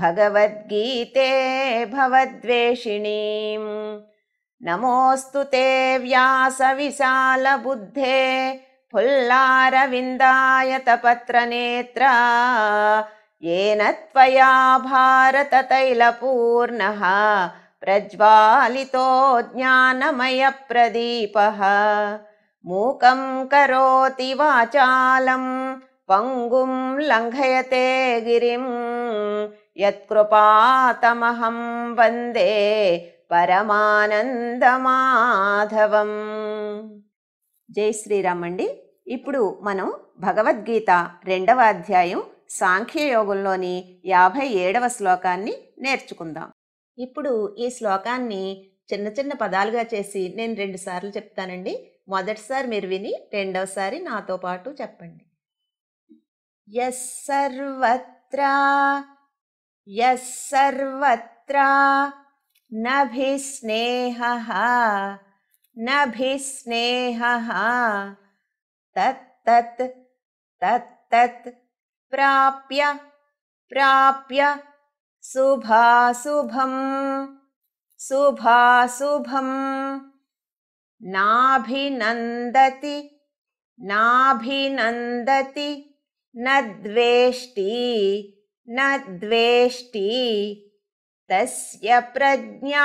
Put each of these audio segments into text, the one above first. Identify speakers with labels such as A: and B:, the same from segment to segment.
A: भगवद्गीते भवद्वेषिणीम् नमोऽस्तु ते व्यासविशालबुद्धे फुल्लारविन्दायतपत्रनेत्रा येन त्वया भारततैलपूर्णः प्रज्वालितो ज्ञानमयप्रदीपः मूकं करोति वाचालं पङ्गुं लङ्घयते गिरिम् యత్కృపాతమహం వందే పరమానందమాధవం జై శ్రీరామండి ఇప్పుడు మనం భగవద్గీత రెండవ అధ్యాయం సాంఖ్యయోగంలోని యాభై ఏడవ శ్లోకాన్ని నేర్చుకుందాం ఇప్పుడు ఈ శ్లోకాన్ని చిన్న చిన్న పదాలుగా చేసి నేను రెండుసార్లు చెప్తానండి మొదటిసారి మీరు విని రెండవసారి నాతో పాటు చెప్పండి ఎస్ సర్వత్రా यः सर्वत्रा नभिस्नेहः नभिस्नेहः तत्तत् तत्तत् प्राप्य प्राप्य सुभासुभम् सुभासुभम् नाभिनन्दति नाभिनन्दति न द्वेष्टि न द्वेष्टि तस्य प्रज्ञा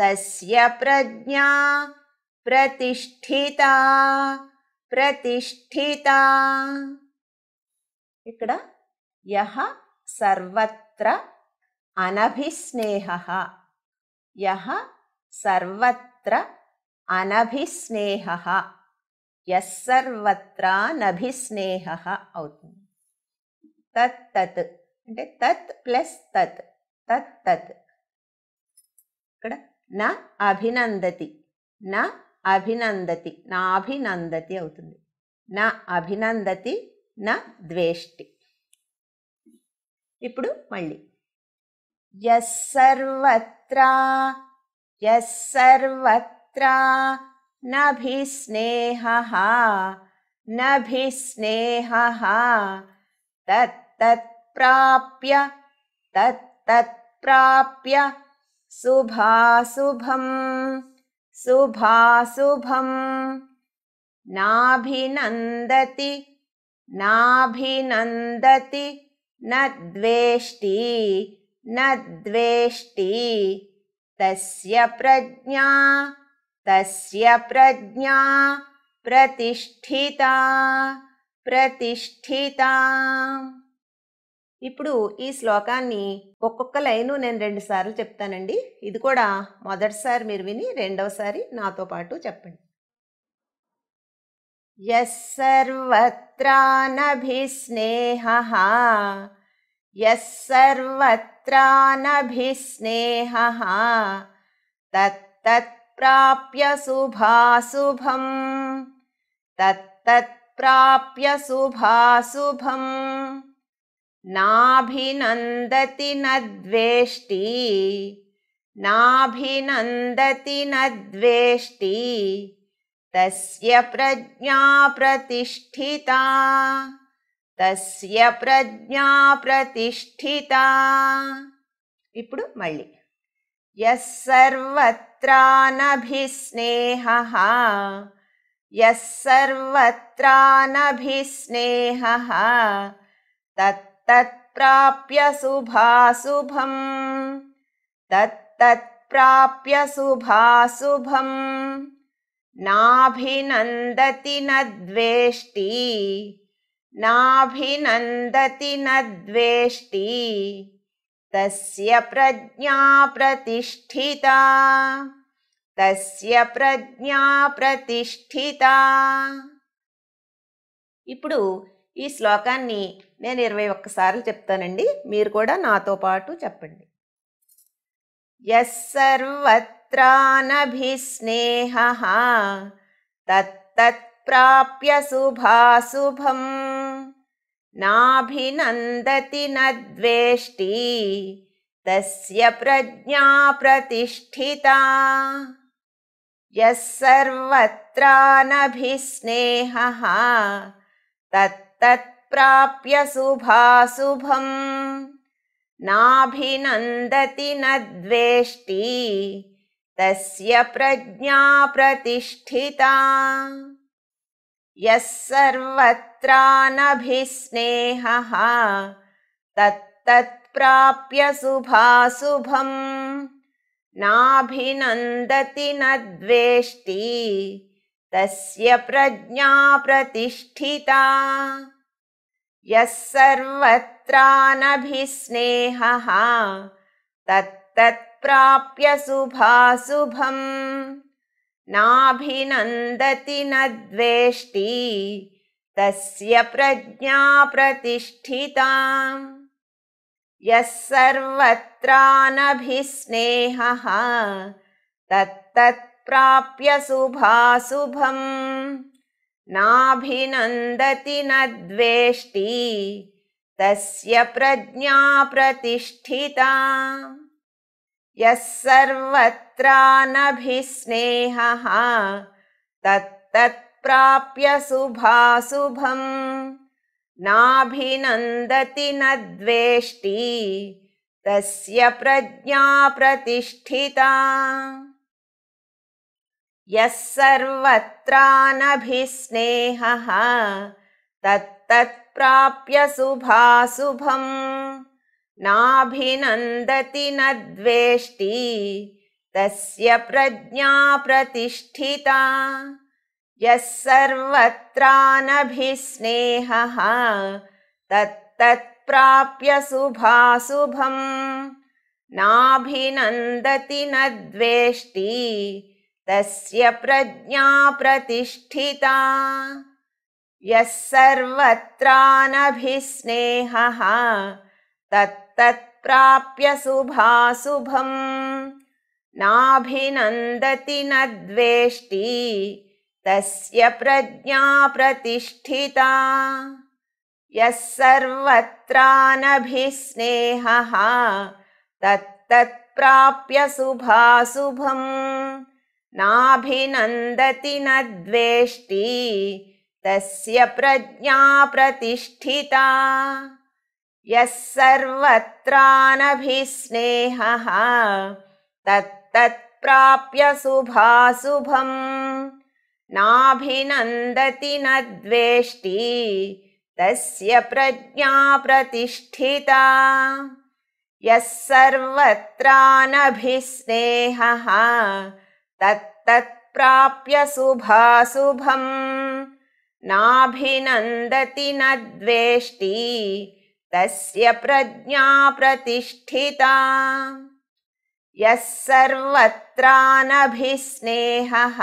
A: तस्य प्रज्ञा प्रतिष्ठिता प्रतिष्ठिता ఇక్కడ యహ సర్వత్ర అనభిస్నేహ యహ సర్వత్ర అనభిస్నేహ ఎస్ సర్వత్ర నభిస్నేహ అవుతుంది తత్ తత్ అంటే తత్ ప్లస్ తత్ తత్ తత్ ఇక్కడ నా అభినందతి నా అభినందతి నా అభినందతి అవుతుంది నా అభినందతి నా ద్వేష్టి ఇప్పుడు మళ్ళీ సర్వత్రా యస్సర్వత్రా యస్సర్వత్రా నభిస్నేహ నభిస్నేహ तत्तत्प्राप्य तत्तत्प्राप्य शुभासुभम् शुभासुभम् नाभिनन्दति नाभिनन्दति न द्वेष्टि न द्वेष्टि तस्य प्रज्ञा तस्य प्रज्ञा प्रतिष्ठिता ప్రతిష్ఠిత ఇప్పుడు ఈ శ్లోకాన్ని ఒక్కొక్క లైను నేను రెండు సార్లు చెప్తానండి ఇది కూడా మొదటిసారి మీరు విని రెండవసారి నాతో పాటు చెప్పండి యస్సర్వత్రానభిస్నేహ యస్సర్వత్రానభిస్నేహ తత్తత్ప్రాప్య శుభాశుభం తత్తత్ प्राप्य शुभाशुभम् नाभिनन्दति न द्वेष्टि नाभिनन्दति न द्वेष्टि तस्य प्रज्ञा प्रतिष्ठिता तस्य प्रज्ञा प्रतिष्ठिता ఇప్పుడు మళ్ళీ యస్సర్వత్రానభిస్నేహ यः सर्वत्रानभिस्नेहः तत्तत्प्राप्य शुभाशुभम् तत्तत्प्राप्य शुभाशुभम् नाभिनन्दति न द्वेष्टि नाभिनन्दति न द्वेष्टि तस्य प्रज्ञा प्रतिष्ठिता తస్య ప్రజ్ఞా ప్రతిష్ఠిత ఇప్పుడు ఈ శ్లోకాన్ని నేను ఇరవై ఒక్కసార్లు చెప్తానండి మీరు కూడా నాతో పాటు చెప్పండి యస్సర్వత్రానభిస్నేహ తత్తత్ప్రాప్య శుభాశుభం నాభినందతి నద్వేష్టి తస్య ప్రజ్ఞా ప్రతిష్ఠిత यः सर्वत्रानभिस्नेहः शुभाशुभम् नाभिनन्दति न द्वेष्टि तस्य प्रज्ञा प्रतिष्ठिता यः सर्वत्रानभिस्नेहः तत्तत्प्राप्य शुभाशुभम् नाभिनन्दति न द्वेष्टि तस्य प्रज्ञा प्रतिष्ठिता यः सर्वत्रानभिस्नेहः तत्तत्प्राप्य शुभाशुभम् नाभिनन्दति न द्वेष्टि तस्य प्रज्ञा प्रतिष्ठिता यः सर्वत्रानभिस्नेहः शुभाशुभम् नाभिनन्दति न द्वेष्टि तस्य प्रज्ञा प्रतिष्ठिता यः सर्वत्रानभिस्नेहः तत्तत्प्राप्य शुभाशुभम् नाभिनन्दति न द्वेष्टि तस्य प्रज्ञा प्रतिष्ठिता यः सर्वत्रानभिस्नेहः तत्तत्प्राप्य शुभाशुभम् नाभिनन्दति न द्वेष्टि तस्य प्रज्ञा प्रतिष्ठिता यः सर्वत्रानभिस्नेहः तत्तत्प्राप्य शुभाशुभम् नाभिनन्दति न द्वेष्टि तस्य प्रज्ञा प्रतिष्ठिता यः सर्वत्रानभिस्नेहः तत्तत्प्राप्य शुभाशुभम् नाभिनन्दति न द्वेष्टि तस्य प्रज्ञा प्रतिष्ठिता यः स्नेहः तत्तत्प्राप्य शुभाशुभम् नाभिनन्दति न द्वेष्टि तस्य प्रज्ञा प्रतिष्ठिता यः स्नेहः तत्तत्प्राप्य शुभाशुभम् नाभिनन्दति न द्वेष्टि तस्य प्रज्ञा प्रतिष्ठिता यः सर्वत्रानभिस्नेहः तत्तत्प्राप्य शुभाशुभम् नाभिनन्दति न द्वेष्टि तस्य प्रज्ञा प्रतिष्ठिता यः सर्वत्रानभिस्नेहः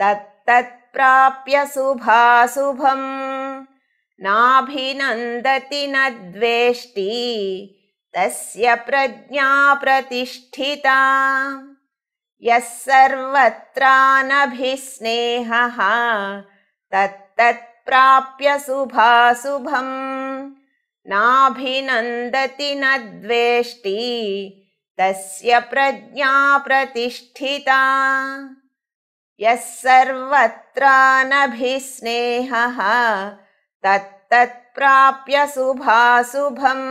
A: तत्तत्प्राप्य शुभाशुभम् नाभिनन्दति न द्वेष्टी तस्य प्रज्ञा प्रतिष्ठिता यः सर्वत्रानभिस्नेहः तत्तत्प्राप्य शुभाशुभम् नाभिनन्दति न द्वेष्टी तस्य प्रज्ञा प्रतिष्ठिता यः सर्वत्रानभिस्नेहः शुभाशुभम्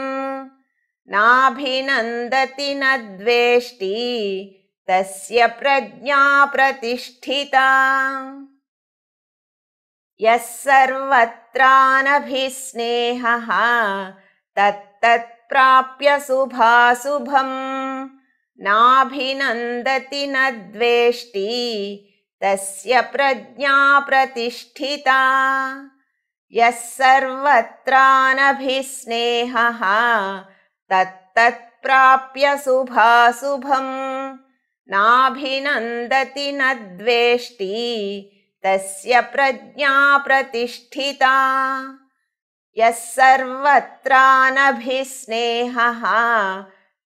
A: नाभिनन्दति न द्वेष्टि तस्य प्रज्ञा प्रतिष्ठिता यः सर्वत्रानभिस्नेहः तत्तत्प्राप्य शुभाशुभम् नाभिनन्दति न द्वेष्टि तस्य प्रज्ञा प्रतिष्ठिता यः सर्वत्रानभिस्नेहः तत्तत्प्राप्य शुभाशुभम् नाभिनन्दति न द्वेष्टि तस्य प्रज्ञा प्रतिष्ठिता यः सर्वत्रानभिस्नेहः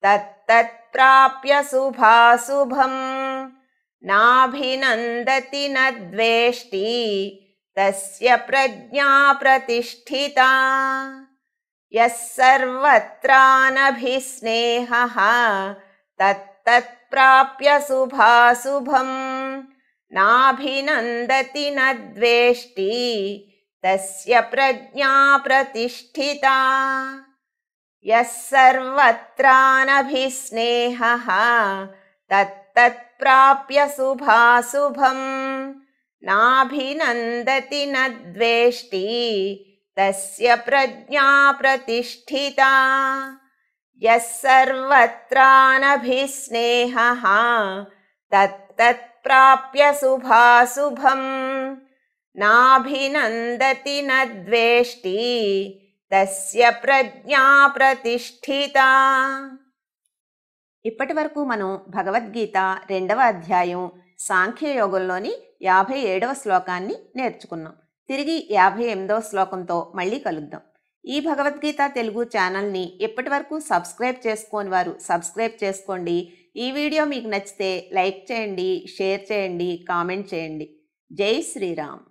A: तत्तत्प्राप्य शुभाशुभम् नाभिनन्दति न द्वेष्टि तस्य प्रज्ञा प्रतिष्ठिता यः सर्वत्रानभिस्नेहः तत्तत्प्राप्य शुभाशुभम् नाभिनन्दति न द्वेष्टि तस्य प्रज्ञा प्रतिष्ठिता यः सर्वत्रानभिस्नेहः तत्प्राप्य शुभाशुभम् नाभिनन्दति न द्वेष्टी तस्य प्रज्ञा प्रतिष्ठिता यः सर्वत्रानभिस्नेहः तत्तत्प्राप्य शुभाशुभम् नाभिनन्दति न द्वेष्टी तस्य प्रज्ञा प्रतिष्ठिता ఇప్పటి వరకు మనం భగవద్గీత రెండవ అధ్యాయం సాంఖ్యయోగంలోని యాభై ఏడవ శ్లోకాన్ని నేర్చుకున్నాం తిరిగి యాభై ఎనిమిదవ శ్లోకంతో మళ్ళీ కలుద్దాం ఈ భగవద్గీత తెలుగు ఛానల్ని ఇప్పటి వరకు సబ్స్క్రైబ్ చేసుకోని వారు సబ్స్క్రైబ్ చేసుకోండి ఈ వీడియో మీకు నచ్చితే లైక్ చేయండి షేర్ చేయండి కామెంట్ చేయండి జై శ్రీరామ్